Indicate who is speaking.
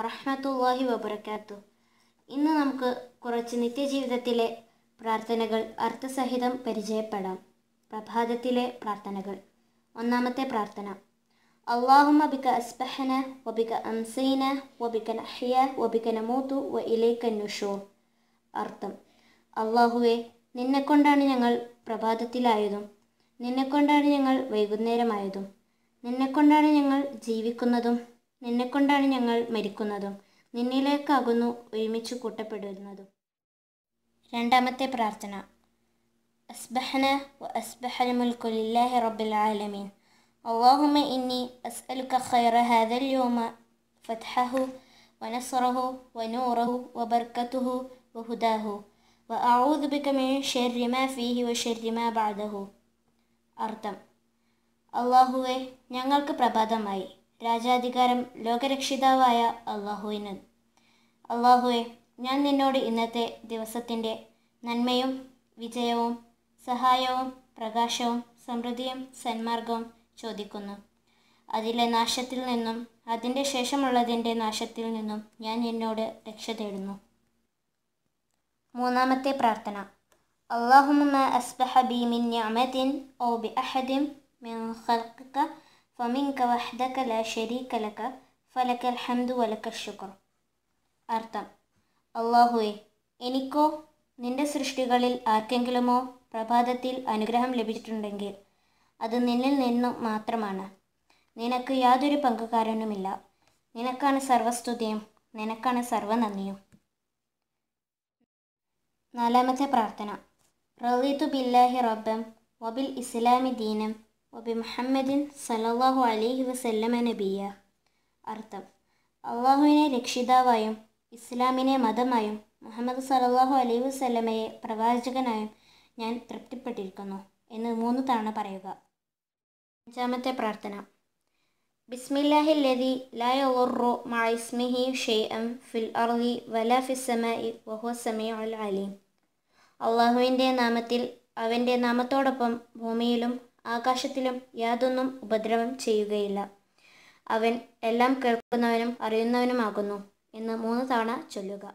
Speaker 1: വറഹമത്തല്ലാഹി വബർക്കാത്തു ഇന്ന് നമുക്ക് കുറച്ച് നിത്യജീവിതത്തിലെ
Speaker 2: പ്രാർത്ഥനകൾ അർത്ഥസഹിതം പരിചയപ്പെടാം പ്രഭാതത്തിലെ പ്രാർത്ഥനകൾ ഒന്നാമത്തെ പ്രാർത്ഥന അള്ളാഹുമ ബിക അസ്ബഹന വബിക അംസൈന വബിക നഹ്യ വബിക നമൂത്തു വ ഇലേക്ക നുഷോ അർത്ഥം അള്ളാഹുവെ നിന്നെക്കൊണ്ടാണ് ഞങ്ങൾ പ്രഭാതത്തിലായതും നിന്നെക്കൊണ്ടാണ് ഞങ്ങൾ വൈകുന്നേരമായതും നിന്നെക്കൊണ്ടാണ് ഞങ്ങൾ ജീവിക്കുന്നതും നിന്നെക്കൊണ്ടാണ് ഞങ്ങൾ മരിക്കുന്നതും നിന്നിലേക്കാകുന്നു ഒരുമിച്ച് കൂട്ടപ്പെടുന്നതും രണ്ടാമത്തെ പ്രാർത്ഥന അസ്ബഹന വ അസ്ബഹൽ മുൽക്കു ലില്ലാഹി റബ്ബിൽ ആലമീൻ اللهم إني أسألك خير هذا اليوم فتحه ونصره ونوره وبركته وهداه وأعوذ بك من شر ما فيه وشر ما بعده അർത്ഥം അള്ളാഹുവെ ഞങ്ങൾക്ക് പ്രഭാതമായി രാജാധികാരം ലോകരക്ഷിതാവായ അള്ളാഹുവിന് അള്ളാഹുവെ ഞാൻ നിന്നോട് ഇന്നത്തെ ദിവസത്തിൻ്റെ നന്മയും വിജയവും സഹായവും പ്രകാശവും സമൃദ്ധിയും സന്മാർഗവും ചോദിക്കുന്നു അതിലെ നാശത്തിൽ നിന്നും അതിൻ്റെ ശേഷമുള്ളതിൻ്റെ നാശത്തിൽ നിന്നും ഞാൻ എന്നോട് രക്ഷ തേടുന്നു മൂന്നാമത്തെ പ്രാർത്ഥന അള്ളാഹുമ അസ്ബഹ ബി മിൻ ഓ ബി അഹദിം മിൻ വമിങ്ക വഹ്ദക ല ഷരീക ലക ഫലക്കൽ ഹംദു വലക്കൽ ശുക്ർ അർത്ഥം അള്ളാഹുവേ എനിക്കോ നിന്റെ സൃഷ്ടികളിൽ ആർക്കെങ്കിലുമോ പ്രഭാതത്തിൽ അനുഗ്രഹം ലഭിച്ചിട്ടുണ്ടെങ്കിൽ അത് നിന്നിൽ നിന്നു മാത്രമാണ് നിനക്ക് യാതൊരു പങ്കുകാരനുമില്ല നിനക്കാണ് സർവസ്തുതിയും നിനക്കാണ് നന്ദിയും നാലാമത്തെ പ്രാർത്ഥന റലീതു ബില്ലാഹി റബ്ബം വബിൽ ഇസ്ലാമി ദീനം മുഹമ്മദിൻ സലല്ലാഹു അലൈഹി വസല്ലമ നബിയ അർത്ഥം അള്ളാഹുവിനെ രക്ഷിതാവായും ഇസ്ലാമിനെ മതമായും മുഹമ്മദ് സലല്ലാഹു അലൈഹി വസല്ലമയെ പ്രവാചകനായും ഞാൻ തൃപ്തിപ്പെട്ടിരിക്കുന്നു എന്ന് മൂന്ന് തവണ പറയുക അഞ്ചാമത്തെ പ്രാർത്ഥന ബിസ്മില്ലാഹി ലതി മായിസ്മിഹി ഷെയ് എം ഫിൽ അർദി വല ഫിസമായി വഹു അൽ അലീം അള്ളാഹുവിൻ്റെ നാമത്തിൽ അവൻ്റെ നാമത്തോടൊപ്പം ഭൂമിയിലും ആകാശത്തിലും യാതൊന്നും ഉപദ്രവം ചെയ്യുകയില്ല അവൻ എല്ലാം കേൾക്കുന്നവനും അറിയുന്നവനുമാകുന്നു
Speaker 1: എന്ന് മൂന്ന് തവണ ചൊല്ലുക